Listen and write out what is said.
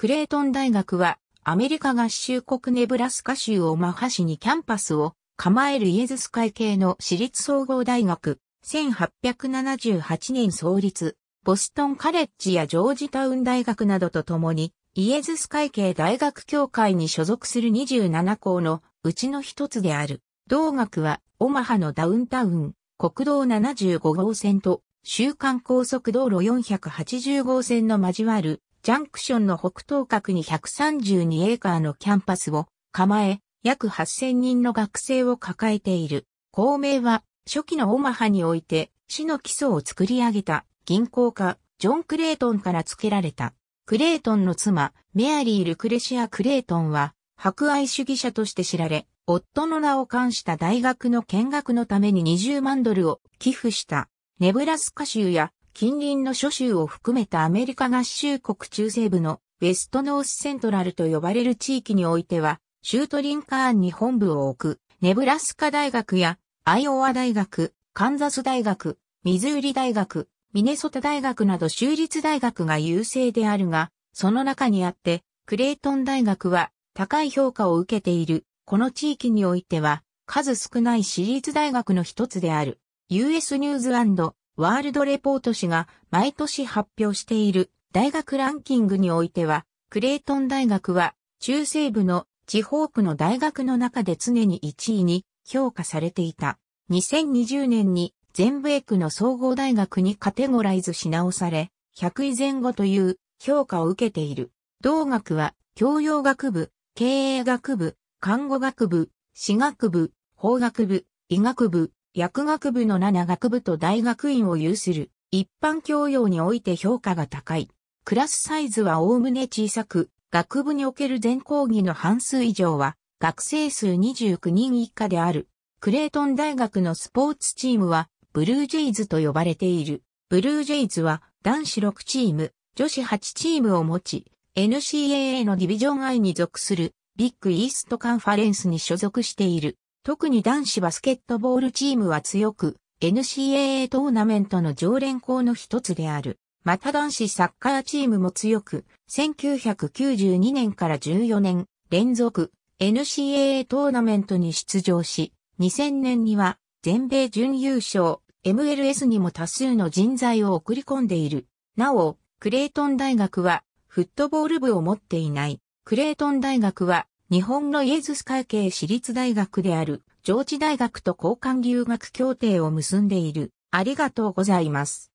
クレートン大学は、アメリカ合衆国ネブラスカ州オマハ市にキャンパスを構えるイエズス会系の私立総合大学、1878年創立、ボストンカレッジやジョージタウン大学などと共に、イエズス会系大学協会に所属する27校のうちの一つである。同学は、オマハのダウンタウン、国道75号線と、週間高速道路480号線の交わるジャンクションの北東角に132エーカーのキャンパスを構え、約8000人の学生を抱えている。公明は、初期のオマハにおいて、市の基礎を作り上げた銀行家、ジョン・クレイトンから付けられた。クレイトンの妻、メアリー・ルクレシア・クレイトンは、博愛主義者として知られ、夫の名を冠した大学の見学のために20万ドルを寄付した。ネブラスカ州や近隣の諸州を含めたアメリカ合衆国中西部のウェストノースセントラルと呼ばれる地域においては、州トリンカーンに本部を置く、ネブラスカ大学や、アイオワ大学、カンザス大学、ミズーリ大学、ミネソタ大学など州立大学が優勢であるが、その中にあって、クレイトン大学は高い評価を受けている、この地域においては、数少ない私立大学の一つである、US ニューズワールドレポート誌が毎年発表している大学ランキングにおいては、クレイトン大学は中西部の地方区の大学の中で常に1位に評価されていた。2020年に全米区の総合大学にカテゴライズし直され、100位前後という評価を受けている。同学は教養学部、経営学部、看護学部、私学部、法学部、医学部、薬学部の7学部と大学院を有する、一般教養において評価が高い。クラスサイズはおおむね小さく、学部における全講義の半数以上は、学生数29人以下である。クレートン大学のスポーツチームは、ブルージェイズと呼ばれている。ブルージェイズは、男子6チーム、女子8チームを持ち、NCAA のディビジョン I に属する、ビッグイーストカンファレンスに所属している。特に男子バスケットボールチームは強く、NCAA トーナメントの常連校の一つである。また男子サッカーチームも強く、1992年から14年連続 NCAA トーナメントに出場し、2000年には全米準優勝 MLS にも多数の人材を送り込んでいる。なお、クレイトン大学はフットボール部を持っていない。クレイトン大学は日本のイエズス会系私立大学である上智大学と交換留学協定を結んでいる。ありがとうございます。